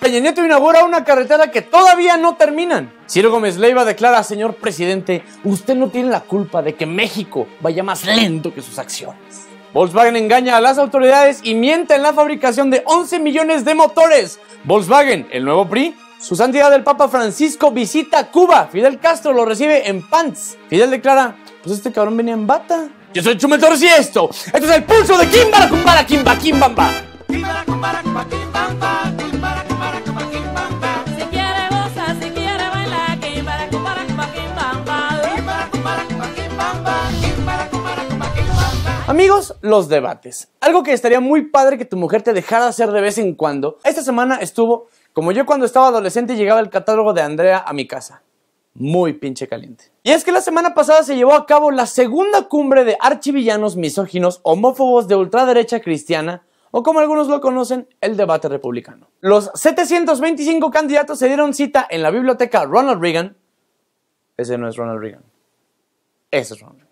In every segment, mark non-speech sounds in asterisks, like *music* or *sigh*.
Peña Nieto inaugura una carretera que todavía no terminan. Ciro Gómez Leiva declara, señor presidente, usted no tiene la culpa de que México vaya más lento que sus acciones. Volkswagen engaña a las autoridades y miente en la fabricación de 11 millones de motores. Volkswagen, el nuevo PRI, su santidad el Papa Francisco visita Cuba. Fidel Castro lo recibe en pants. Fidel declara, pues este cabrón venía en bata. Yo soy Chumetor si esto, esto es el pulso de Kimba, Kimba, Kimba, Kimba. Kimba, Kimba, Amigos, los debates. Algo que estaría muy padre que tu mujer te dejara hacer de vez en cuando. Esta semana estuvo, como yo cuando estaba adolescente llegaba el catálogo de Andrea a mi casa. Muy pinche caliente. Y es que la semana pasada se llevó a cabo la segunda cumbre de archivillanos misóginos, homófobos de ultraderecha cristiana, o como algunos lo conocen, el debate republicano. Los 725 candidatos se dieron cita en la biblioteca Ronald Reagan. Ese no es Ronald Reagan. Ese es Ronald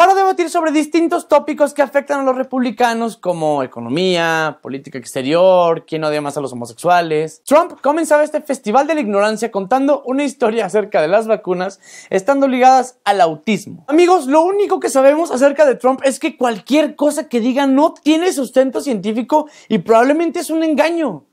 para debatir sobre distintos tópicos que afectan a los republicanos como economía, política exterior, quién odia más a los homosexuales. Trump comenzaba este festival de la ignorancia contando una historia acerca de las vacunas estando ligadas al autismo. Amigos, lo único que sabemos acerca de Trump es que cualquier cosa que diga no tiene sustento científico y probablemente es un engaño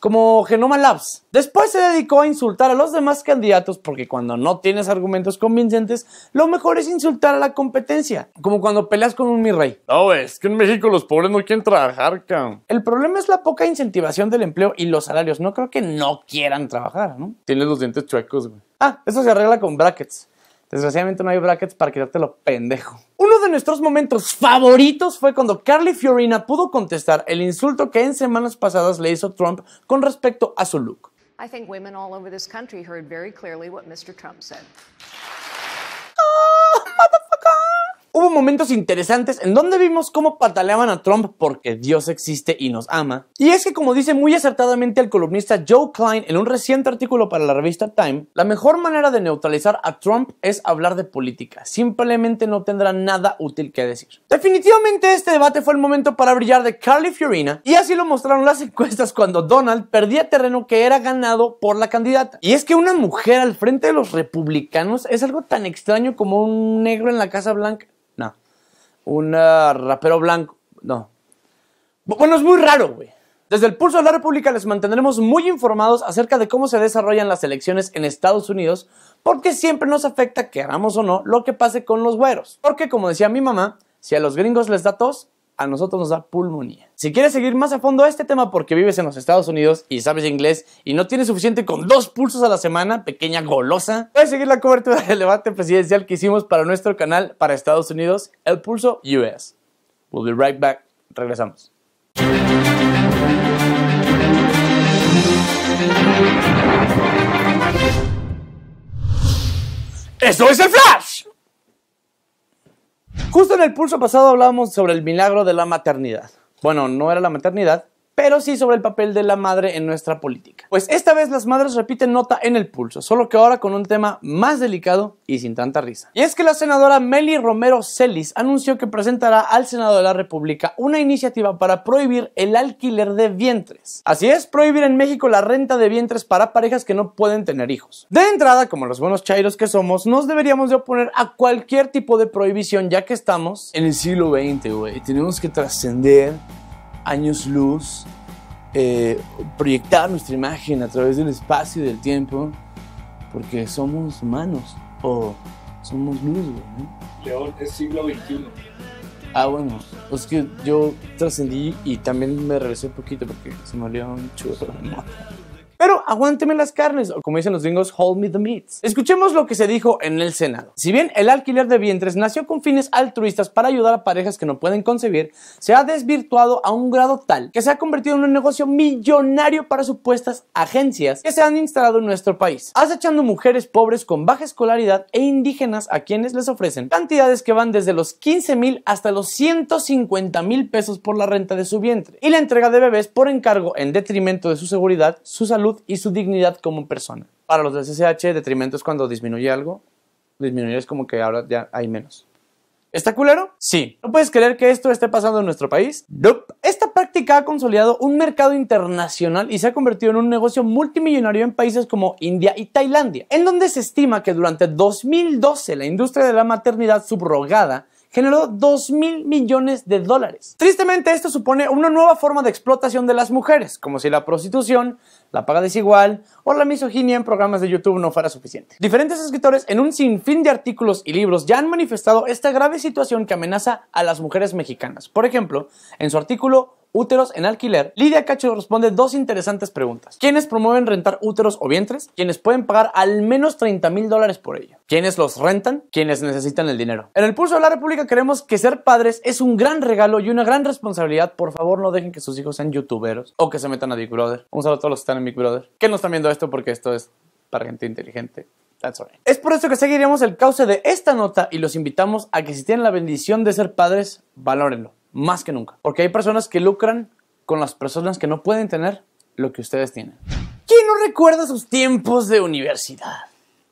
como Genoma Labs. Después se dedicó a insultar a los demás candidatos porque cuando no tienes argumentos convincentes, lo mejor es insultar a la competencia, como cuando peleas con un mi rey. No, es que en México los pobres no quieren trabajar, cabrón. El problema es la poca incentivación del empleo y los salarios. No creo que no quieran trabajar, ¿no? Tienes los dientes chuecos, güey. Ah, eso se arregla con brackets. Desgraciadamente no hay brackets para quitártelo pendejo. Uno de nuestros momentos favoritos fue cuando Carly Fiorina pudo contestar el insulto que en semanas pasadas le hizo Trump con respecto a su look. I think women all over this country heard very clearly what Mr. Trump said momentos interesantes en donde vimos cómo pataleaban a Trump porque Dios existe y nos ama. Y es que como dice muy acertadamente el columnista Joe Klein en un reciente artículo para la revista Time, la mejor manera de neutralizar a Trump es hablar de política. Simplemente no tendrá nada útil que decir. Definitivamente este debate fue el momento para brillar de Carly Fiorina y así lo mostraron las encuestas cuando Donald perdía terreno que era ganado por la candidata. Y es que una mujer al frente de los republicanos es algo tan extraño como un negro en la Casa Blanca un rapero blanco. No. Bueno, es muy raro, güey. Desde el Pulso de la República les mantendremos muy informados acerca de cómo se desarrollan las elecciones en Estados Unidos, porque siempre nos afecta, queramos o no, lo que pase con los güeros. Porque, como decía mi mamá, si a los gringos les da tos, a nosotros nos da pulmonía. Si quieres seguir más a fondo este tema porque vives en los Estados Unidos y sabes inglés y no tienes suficiente con dos pulsos a la semana, pequeña golosa, puedes seguir la cobertura del debate presidencial que hicimos para nuestro canal para Estados Unidos, El Pulso US. We'll be right back. Regresamos. ¡Eso es el Flash! Justo en el pulso pasado hablábamos sobre el milagro de la maternidad. Bueno, no era la maternidad, pero sí sobre el papel de la madre en nuestra política. Pues esta vez las madres repiten nota en el pulso, solo que ahora con un tema más delicado y sin tanta risa. Y es que la senadora Meli Romero Celis anunció que presentará al Senado de la República una iniciativa para prohibir el alquiler de vientres. Así es, prohibir en México la renta de vientres para parejas que no pueden tener hijos. De entrada, como los buenos chairos que somos, nos deberíamos de oponer a cualquier tipo de prohibición ya que estamos en el siglo XX, güey. Tenemos que trascender años luz, eh, proyectar nuestra imagen a través del espacio y del tiempo, porque somos humanos o somos luz, ¿no? León es siglo XXI. Ah, bueno, es que yo trascendí y también me regresé un poquito porque se me olía un churro pero aguánteme las carnes, o como dicen los gringos, hold me the meats. Escuchemos lo que se dijo en el Senado. Si bien el alquiler de vientres nació con fines altruistas para ayudar a parejas que no pueden concebir, se ha desvirtuado a un grado tal que se ha convertido en un negocio millonario para supuestas agencias que se han instalado en nuestro país, acechando mujeres pobres con baja escolaridad e indígenas a quienes les ofrecen cantidades que van desde los 15 mil hasta los 150 mil pesos por la renta de su vientre y la entrega de bebés por encargo en detrimento de su seguridad, su salud y su dignidad como persona. Para los de CCH, detrimento es cuando disminuye algo. Disminuir es como que ahora ya hay menos. ¿Está culero? Sí. ¿No puedes creer que esto esté pasando en nuestro país? Esta práctica ha consolidado un mercado internacional y se ha convertido en un negocio multimillonario en países como India y Tailandia, en donde se estima que durante 2012 la industria de la maternidad subrogada generó 2 mil millones de dólares. Tristemente, esto supone una nueva forma de explotación de las mujeres, como si la prostitución, la paga desigual o la misoginia en programas de YouTube no fuera suficiente. Diferentes escritores en un sinfín de artículos y libros ya han manifestado esta grave situación que amenaza a las mujeres mexicanas. Por ejemplo, en su artículo úteros en alquiler, Lidia Cacho responde dos interesantes preguntas. ¿Quiénes promueven rentar úteros o vientres? Quienes pueden pagar al menos 30 mil dólares por ello. ¿Quiénes los rentan? Quienes necesitan el dinero. En el pulso de la República creemos que ser padres es un gran regalo y una gran responsabilidad. Por favor, no dejen que sus hijos sean youtuberos o que se metan a Big Brother. Un saludo a todos los que están en Big Brother. Que no están viendo esto porque esto es para gente inteligente. That's right. Es por eso que seguiremos el cauce de esta nota y los invitamos a que si tienen la bendición de ser padres, valórenlo más que nunca. Porque hay personas que lucran con las personas que no pueden tener lo que ustedes tienen. ¿Quién no recuerda sus tiempos de universidad?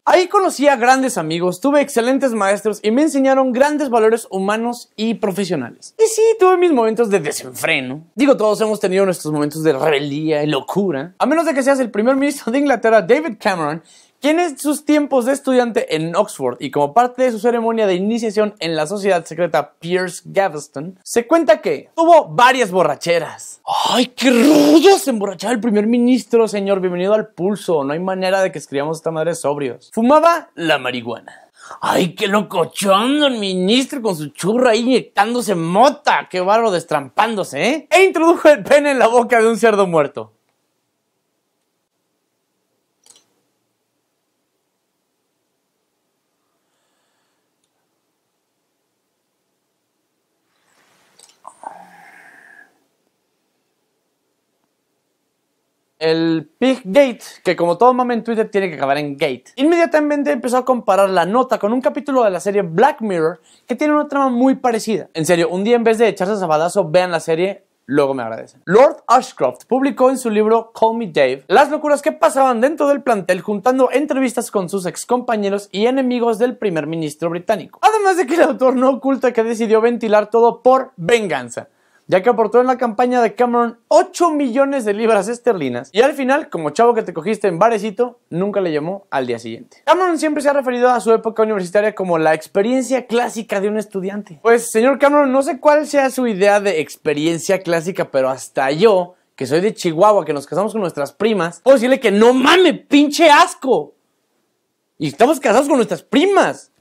Ahí conocí a grandes amigos, tuve excelentes maestros y me enseñaron grandes valores humanos y profesionales. Y sí, tuve mis momentos de desenfreno. Digo, todos hemos tenido nuestros momentos de rebeldía y locura. A menos de que seas el primer ministro de Inglaterra, David Cameron, tiene sus tiempos de estudiante en Oxford y como parte de su ceremonia de iniciación en la sociedad secreta Pierce Gaveston, se cuenta que tuvo varias borracheras. ¡Ay, qué rudo! Se emborrachaba el primer ministro, señor. Bienvenido al pulso. No hay manera de que escribamos esta madre sobrios. Fumaba la marihuana. Ay, qué locochón, el ministro, con su churra ahí inyectándose mota. Qué barro destrampándose, ¿eh? E introdujo el pene en la boca de un cerdo muerto. el Pig Gate, que como todo mame en Twitter tiene que acabar en Gate. Inmediatamente empezó a comparar la nota con un capítulo de la serie Black Mirror que tiene una trama muy parecida. En serio, un día en vez de echarse a sabadazo, vean la serie. Luego me agradecen. Lord Ashcroft publicó en su libro Call Me Dave las locuras que pasaban dentro del plantel juntando entrevistas con sus excompañeros y enemigos del primer ministro británico. Además de que el autor no oculta que decidió ventilar todo por venganza ya que aportó en la campaña de Cameron 8 millones de libras esterlinas y al final, como chavo que te cogiste en barecito, nunca le llamó al día siguiente. Cameron siempre se ha referido a su época universitaria como la experiencia clásica de un estudiante. Pues, señor Cameron, no sé cuál sea su idea de experiencia clásica, pero hasta yo, que soy de Chihuahua, que nos casamos con nuestras primas, puedo decirle que no mames, pinche asco. Y estamos casados con nuestras primas.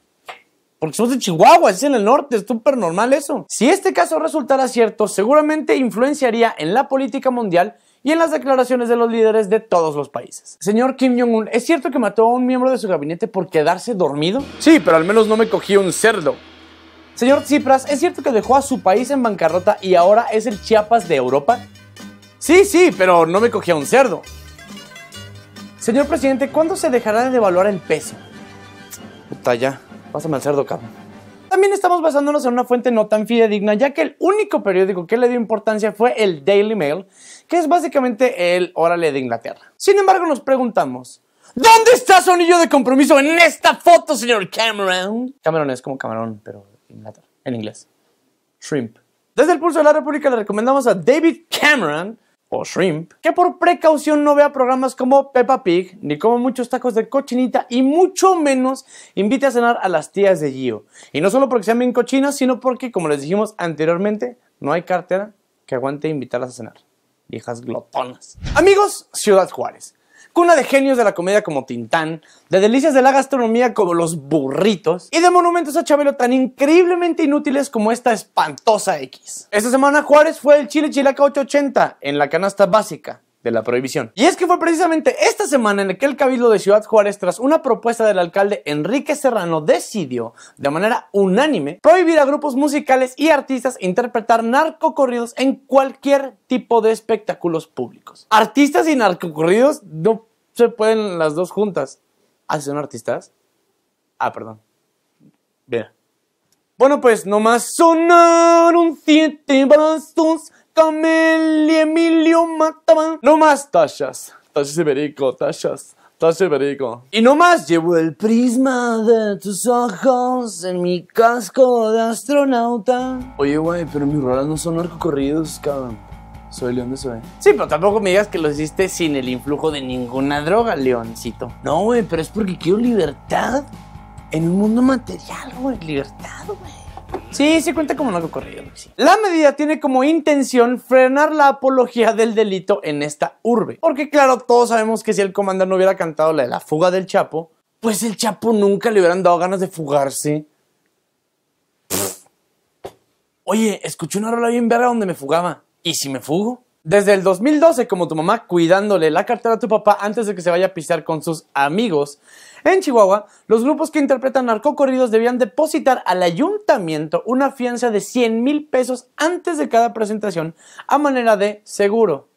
Porque somos de Chihuahua, es en el norte, es súper normal eso. Si este caso resultara cierto, seguramente influenciaría en la política mundial y en las declaraciones de los líderes de todos los países. Señor Kim Jong-un, ¿es cierto que mató a un miembro de su gabinete por quedarse dormido? Sí, pero al menos no me cogía un cerdo. Señor Tsipras, ¿es cierto que dejó a su país en bancarrota y ahora es el Chiapas de Europa? Sí, sí, pero no me cogía un cerdo. Señor presidente, ¿cuándo se dejará de devaluar el peso? Puta ya. Pásame al cerdo, cabrón. También estamos basándonos en una fuente no tan fidedigna, ya que el único periódico que le dio importancia fue el Daily Mail, que es básicamente el Órale de Inglaterra. Sin embargo, nos preguntamos, ¿dónde está su anillo de compromiso en esta foto, señor Cameron? Cameron es como camarón, pero en inglés. Shrimp. Desde el Pulso de la República le recomendamos a David Cameron, o shrimp, que por precaución no vea programas como Peppa Pig, ni como muchos tacos de cochinita y mucho menos invite a cenar a las tías de Gio. Y no solo porque sean bien cochinas, sino porque, como les dijimos anteriormente, no hay cartera que aguante invitarlas a cenar. Viejas glotonas. Amigos, Ciudad Juárez cuna de genios de la comedia como Tintán, de delicias de la gastronomía como los burritos y de monumentos a Chabelo tan increíblemente inútiles como esta espantosa X. Esta semana Juárez fue el Chile Chilaca 880 en la canasta básica de la prohibición. Y es que fue precisamente esta semana en que el Cabildo de Ciudad Juárez, tras una propuesta del alcalde Enrique Serrano, decidió de manera unánime prohibir a grupos musicales y artistas interpretar narcocorridos en cualquier tipo de espectáculos públicos. Artistas y narcocorridos no se pueden las dos juntas. ¿Ah, son artistas? Ah, perdón. Bien. Bueno, pues nomás sonaron siete bastos Camelia y Emilio mataban. No más tachas. Tachas iberico, tachas. Tachas iberico. Y nomás llevo el prisma de tus ojos en mi casco de astronauta. Oye, güey, pero mis rolas no son corridos, cabrón. Soy León Sí, pero tampoco me digas que lo hiciste sin el influjo de ninguna droga, Leoncito. No, güey, pero es porque quiero libertad en un mundo material, güey. Libertad, güey. Sí, se cuenta como algo corrido. La medida tiene como intención frenar la apología del delito en esta urbe. Porque claro, todos sabemos que si el comandante no hubiera cantado la de la fuga del Chapo, pues el Chapo nunca le hubieran dado ganas de fugarse. Oye, escuché una rola bien verga donde me fugaba. ¿y si me fugo? Desde el 2012, como tu mamá cuidándole la cartera a tu papá antes de que se vaya a pisar con sus amigos, en Chihuahua, los grupos que interpretan narcocorridos debían depositar al ayuntamiento una fianza de 100 mil pesos antes de cada presentación a manera de seguro.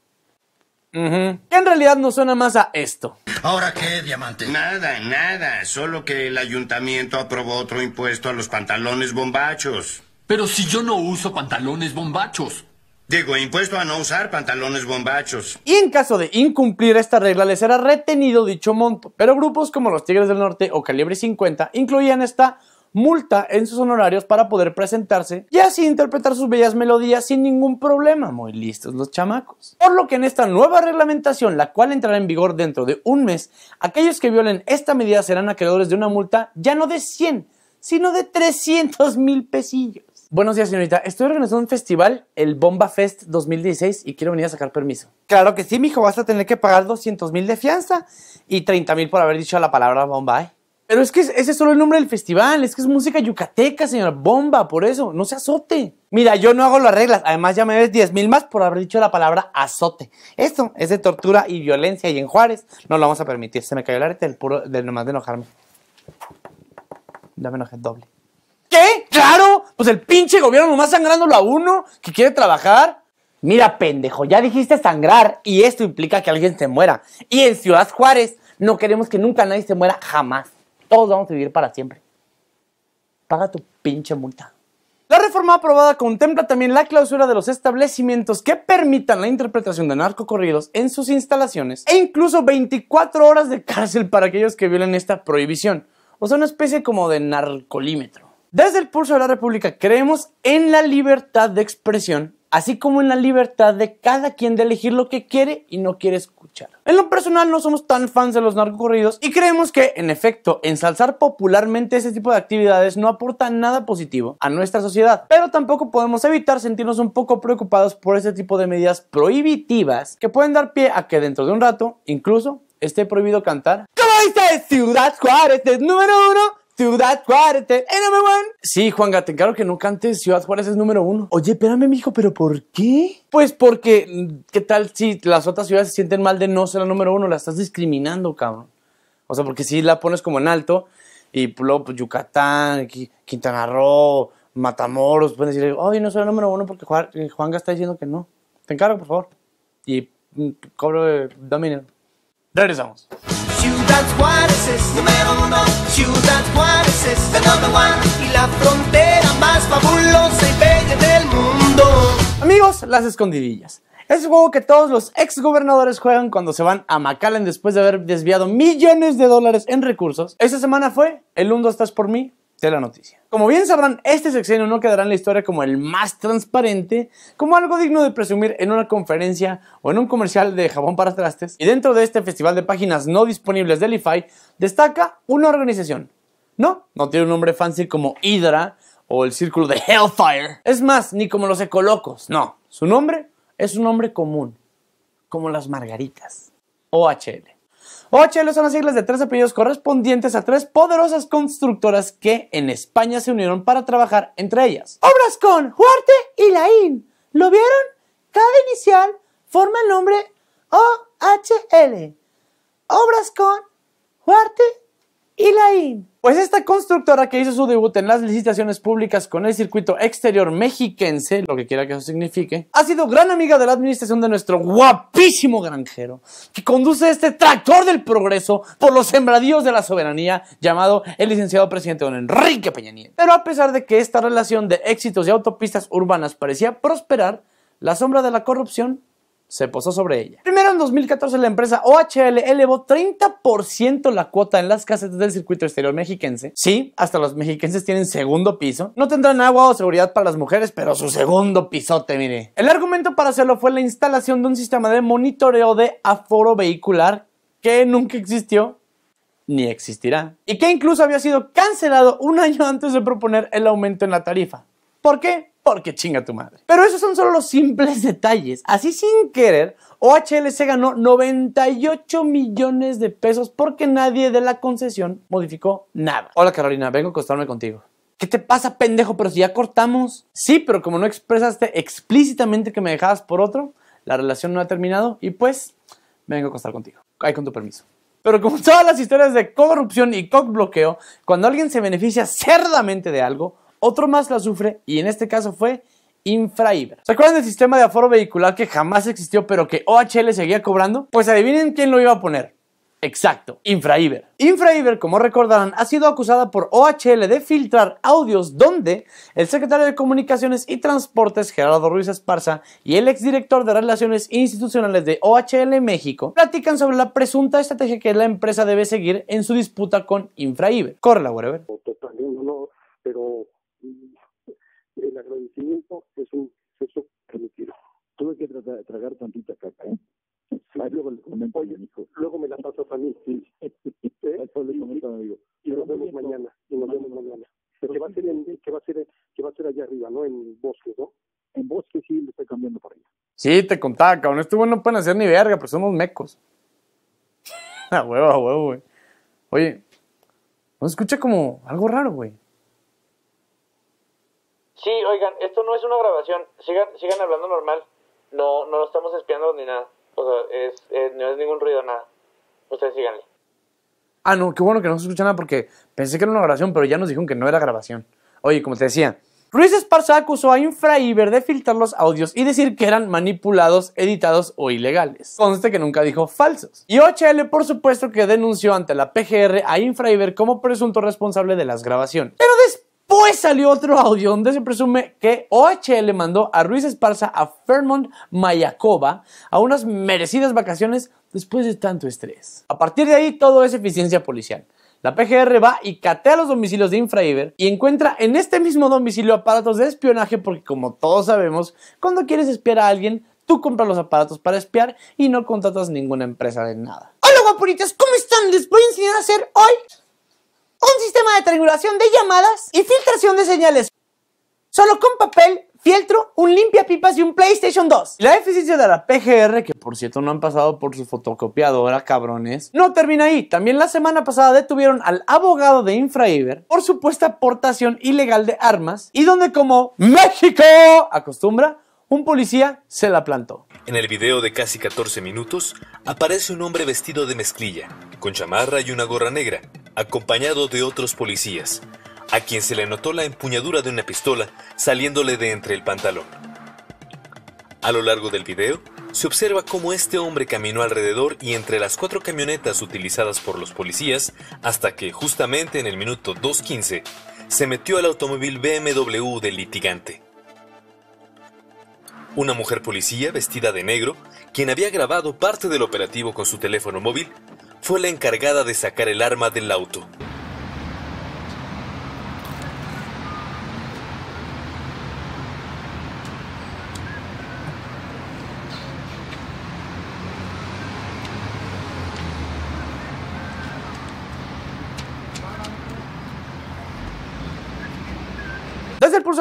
Que en realidad no suena más a esto. ¿Ahora qué, diamante? Nada, nada. Solo que el ayuntamiento aprobó otro impuesto a los pantalones bombachos. Pero si yo no uso pantalones bombachos. Digo, impuesto a no usar pantalones bombachos. Y en caso de incumplir esta regla les será retenido dicho monto, pero grupos como los Tigres del Norte o Calibre 50 incluían esta multa en sus honorarios para poder presentarse y así interpretar sus bellas melodías sin ningún problema. Muy listos los chamacos. Por lo que en esta nueva reglamentación, la cual entrará en vigor dentro de un mes, aquellos que violen esta medida serán acreedores de una multa ya no de 100, sino de 300 mil pesillos. Buenos días, señorita. Estoy organizando un festival, el Bomba Fest 2016, y quiero venir a sacar permiso. Claro que sí, mijo. Vas a tener que pagar 200 mil de fianza y 30 mil por haber dicho la palabra bomba, ¿eh? Pero es que ese es solo el nombre del festival, es que es música yucateca, señor. Bomba, por eso, no se azote. Mira, yo no hago las reglas, además ya me ves 10 mil más por haber dicho la palabra azote. Esto es de tortura y violencia y en Juárez no lo vamos a permitir. Se me cayó el arete del puro, del nomás de enojarme. Ya me enojé doble. ¿Qué? ¡Claro! Pues el pinche gobierno más sangrándolo a uno que quiere trabajar. Mira, pendejo, ya dijiste sangrar y esto implica que alguien se muera. Y en Ciudad Juárez no queremos que nunca nadie se muera, jamás. Todos vamos a vivir para siempre. Paga tu pinche multa. La reforma aprobada contempla también la clausura de los establecimientos que permitan la interpretación de narcocorridos en sus instalaciones e incluso 24 horas de cárcel para aquellos que violen esta prohibición. O sea, una especie como de narcolímetro. Desde el Pulso de la República creemos en la libertad de expresión, así como en la libertad de cada quien de elegir lo que quiere y no quiere escuchar. En lo personal no somos tan fans de los narcocorridos y creemos que, en efecto, ensalzar popularmente ese tipo de actividades no aporta nada positivo a nuestra sociedad, pero tampoco podemos evitar sentirnos un poco preocupados por ese tipo de medidas prohibitivas que pueden dar pie a que dentro de un rato, incluso, esté prohibido cantar. ¿Cómo dice Ciudad Juárez es número uno? Ciudad Juárez, el número uno Sí, Juanga, te encargo que no cantes Ciudad Juárez es número uno. Oye, espérame, mijo, ¿pero por qué? Pues porque, ¿qué tal si las otras ciudades se sienten mal de no ser la número uno? La estás discriminando, cabrón. O sea, porque si la pones como en alto y luego pues, Yucatán, Quintana Roo, Matamoros, pueden decir, oye, no soy el número uno porque eh, Juanga está diciendo que no. Te encargo, por favor. Y mm, cobro, de eh, dominio Regresamos. Amigos, las escondidillas. Es un juego que todos los ex gobernadores juegan cuando se van a McAllen después de haber desviado millones de dólares en recursos. Esta semana fue el mundo Estás por mí de la noticia. Como bien sabrán, este sexenio no quedará en la historia como el más transparente, como algo digno de presumir en una conferencia o en un comercial de jabón para trastes. Y dentro de este festival de páginas no disponibles del IFAI, destaca una organización. No, no tiene un nombre fancy como Hydra o el círculo de Hellfire. Es más, ni como los ecolocos, no. Su nombre es un nombre común, como las margaritas. OHL. OHL son las siglas de tres apellidos correspondientes a tres poderosas constructoras que en España se unieron para trabajar entre ellas. Obras con Huarte y Laín. ¿Lo vieron? Cada inicial forma el nombre OHL. Obras con Huarte I. Pues esta constructora que hizo su debut en las licitaciones públicas con el circuito exterior mexiquense, lo que quiera que eso signifique, ha sido gran amiga de la administración de nuestro guapísimo granjero, que conduce este tractor del progreso por los sembradíos de la soberanía, llamado el licenciado presidente don Enrique Peña Nieto. Pero a pesar de que esta relación de éxitos y autopistas urbanas parecía prosperar, la sombra de la corrupción se posó sobre ella. Primero en 2014 la empresa OHL elevó 30% la cuota en las casetas del circuito exterior mexiquense. Sí, hasta los mexiquenses tienen segundo piso. No tendrán agua o seguridad para las mujeres, pero su segundo pisote, mire. El argumento para hacerlo fue la instalación de un sistema de monitoreo de aforo vehicular que nunca existió ni existirá. Y que incluso había sido cancelado un año antes de proponer el aumento en la tarifa. ¿Por qué? porque chinga tu madre. Pero esos son solo los simples detalles. Así sin querer, OHL se ganó 98 millones de pesos porque nadie de la concesión modificó nada. Hola Carolina, vengo a costarme contigo. ¿Qué te pasa, pendejo? Pero si ya cortamos. Sí, pero como no expresaste explícitamente que me dejabas por otro, la relación no ha terminado y pues vengo a costar contigo. Ahí con tu permiso. Pero como todas las historias de corrupción y co-bloqueo cuando alguien se beneficia cerdamente de algo, otro más la sufre y en este caso fue Infraiber. ¿Se acuerdan del sistema de aforo vehicular que jamás existió pero que OHL seguía cobrando? Pues adivinen quién lo iba a poner. Exacto, Infraiber. Infraiber, como recordarán, ha sido acusada por OHL de filtrar audios donde el secretario de Comunicaciones y Transportes, Gerardo Ruiz Esparza, y el exdirector de Relaciones Institucionales de OHL México platican sobre la presunta estrategia que la empresa debe seguir en su disputa con Infraiber. Corre la whatever agradecimiento es un sexo quiero. Tuve que tra tragar tantita caca, ¿eh? luego le comento Oye, Luego me la pasas a mí, sí. *laughs* ¿Eh? le a Y nos vemos mañana, y nos vemos mañana. Que va a ser va a ser va a ser allá arriba, ¿no? En bosque, ¿no? En bosque sí le estoy cambiando para allá. Sí, te contaba, cabrón. Este bueno no pueden hacer ni verga, pero somos mecos. *laughs* a huevo, a huevo, güey. Oye, no escucha como algo raro, güey. Sí, oigan, esto no es una grabación. Sigan, sigan hablando normal. No, no lo estamos espiando ni nada. O sea, eh, no es ningún ruido, nada. Ustedes síganle. Ah, no, qué bueno que no se escucha nada porque pensé que era una grabación, pero ya nos dijeron que no era grabación. Oye, como te decía, Ruiz Esparza acusó a Infraiber de filtrar los audios y decir que eran manipulados, editados o ilegales. Conste que nunca dijo falsos. Y OHL, por supuesto, que denunció ante la PGR a Infraiber como presunto responsable de las grabaciones. Pero después pues salió otro audio donde se presume que OHL mandó a Ruiz Esparza a Fairmont, Mayacoba, a unas merecidas vacaciones después de tanto estrés. A partir de ahí todo es eficiencia policial. La PGR va y catea los domicilios de Infraiber y encuentra en este mismo domicilio aparatos de espionaje porque como todos sabemos, cuando quieres espiar a alguien, tú compras los aparatos para espiar y no contratas ninguna empresa de nada. Hola guapuritas, ¿cómo están? Les voy a enseñar a hacer hoy un sistema de triangulación de llamadas y filtración de señales. Solo con papel, fieltro, un limpia pipas y un PlayStation 2. La eficiencia de la PGR, que por cierto no han pasado por su fotocopiadora, cabrones, no termina ahí. También la semana pasada detuvieron al abogado de Infraiber por supuesta portación ilegal de armas y donde como México acostumbra, un policía se la plantó. En el video de casi 14 minutos aparece un hombre vestido de mezclilla, con chamarra y una gorra negra, acompañado de otros policías, a quien se le notó la empuñadura de una pistola saliéndole de entre el pantalón. A lo largo del video, se observa cómo este hombre caminó alrededor y entre las cuatro camionetas utilizadas por los policías hasta que, justamente en el minuto 2.15, se metió al automóvil BMW del litigante. Una mujer policía vestida de negro, quien había grabado parte del operativo con su teléfono móvil, fue la encargada de sacar el arma del auto.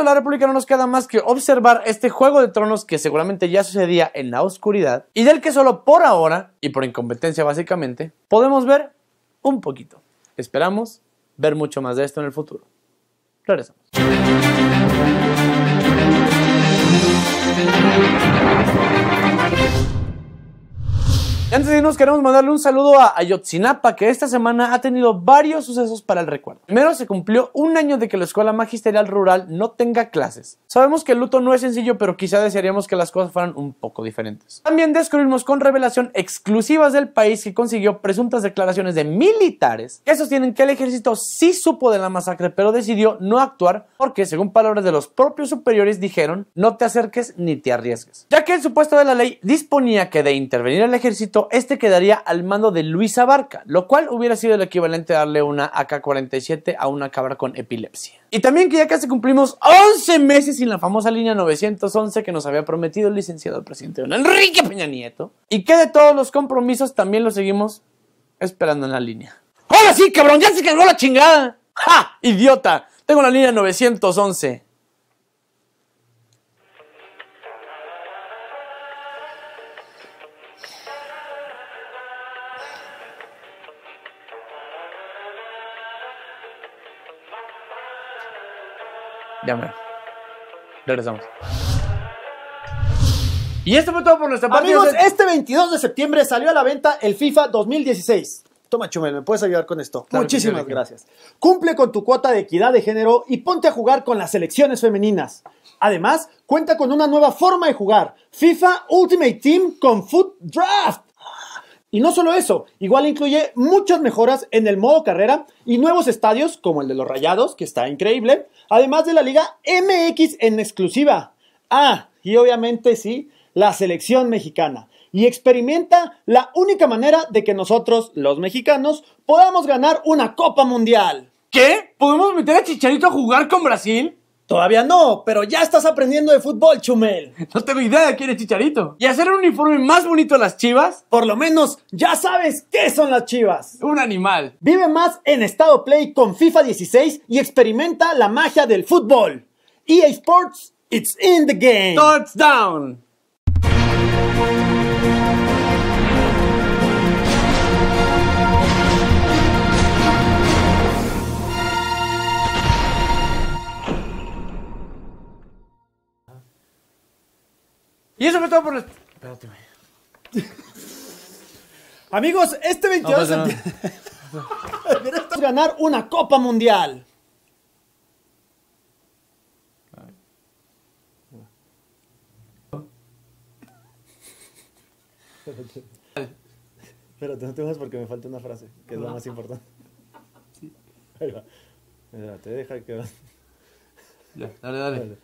la República no nos queda más que observar este juego de tronos que seguramente ya sucedía en la oscuridad y del que solo por ahora, y por incompetencia básicamente, podemos ver un poquito. Esperamos ver mucho más de esto en el futuro. Regresamos. antes de irnos, queremos mandarle un saludo a Ayotzinapa, que esta semana ha tenido varios sucesos para el recuerdo. Primero, se cumplió un año de que la Escuela Magisterial Rural no tenga clases. Sabemos que el luto no es sencillo, pero quizá desearíamos que las cosas fueran un poco diferentes. También descubrimos con revelación exclusivas del país que consiguió presuntas declaraciones de militares que sostienen que el ejército sí supo de la masacre, pero decidió no actuar porque, según palabras de los propios superiores, dijeron no te acerques ni te arriesgues. Ya que el supuesto de la ley disponía que de intervenir el ejército este quedaría al mando de Luisa Barca lo cual hubiera sido el equivalente a darle una AK-47 a una cabra con epilepsia. Y también que ya casi cumplimos 11 meses sin la famosa línea 911 que nos había prometido el licenciado presidente don Enrique Peña Nieto, y que de todos los compromisos también lo seguimos esperando en la línea. Hola sí, cabrón! ¡Ya se cargó la chingada! ¡Ja! ¡Idiota! Tengo la línea 911. Regresamos. Y esto fue todo por nuestra parte. Amigos, este 22 de septiembre salió a la venta el FIFA 2016. Toma, Chumel, ¿me puedes ayudar con esto? Muchísimas gracias. Cumple con tu cuota de equidad de género y ponte a jugar con las selecciones femeninas. Además, cuenta con una nueva forma de jugar, FIFA Ultimate Team con Foot Draft. Y no solo eso, igual incluye muchas mejoras en el modo carrera y nuevos estadios como el de los Rayados, que está increíble, además de la Liga MX en exclusiva. Ah, y obviamente sí, la selección mexicana. Y experimenta la única manera de que nosotros, los mexicanos, podamos ganar una Copa Mundial. ¿Qué? ¿Podemos meter a Chicharito a jugar con Brasil? Todavía no, pero ya estás aprendiendo de fútbol, Chumel. *laughs* No tengo idea de quién es Chicharito. ¿Y hacer un uniforme más bonito a las chivas? Por lo menos ya sabes qué son las chivas. Un animal. Vive más en estado play con FIFA 16 y experimenta la magia del fútbol. EA Sports, it's in the game. Touchdown. Y eso fue todo por el. Espérate, güey. *laughs* Amigos, este 22 no, pues, no. *laughs* ganar una Copa Mundial. Espérate. no te vas porque me falta una frase, que es lo más importante. Sí. Ahí va. Te deja que Ya, dale. dale.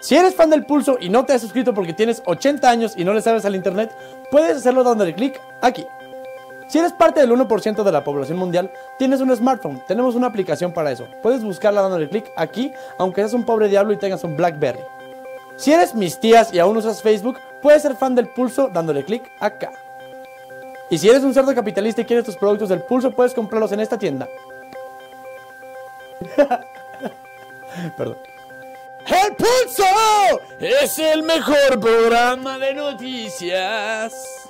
si eres fan del pulso y no te has suscrito porque tienes 80 años y no le sabes al internet, puedes hacerlo dándole clic aquí. Si eres parte del 1% de la población mundial, tienes un smartphone, tenemos una aplicación para eso. Puedes buscarla dándole clic aquí, aunque seas un pobre diablo y tengas un Blackberry. Si eres mis tías y aún usas Facebook, puedes ser fan del pulso dándole clic acá. Y si eres un cerdo capitalista y quieres tus productos del pulso, puedes comprarlos en esta tienda. *laughs* Perdón. Pulso es el mejor programa de noticias.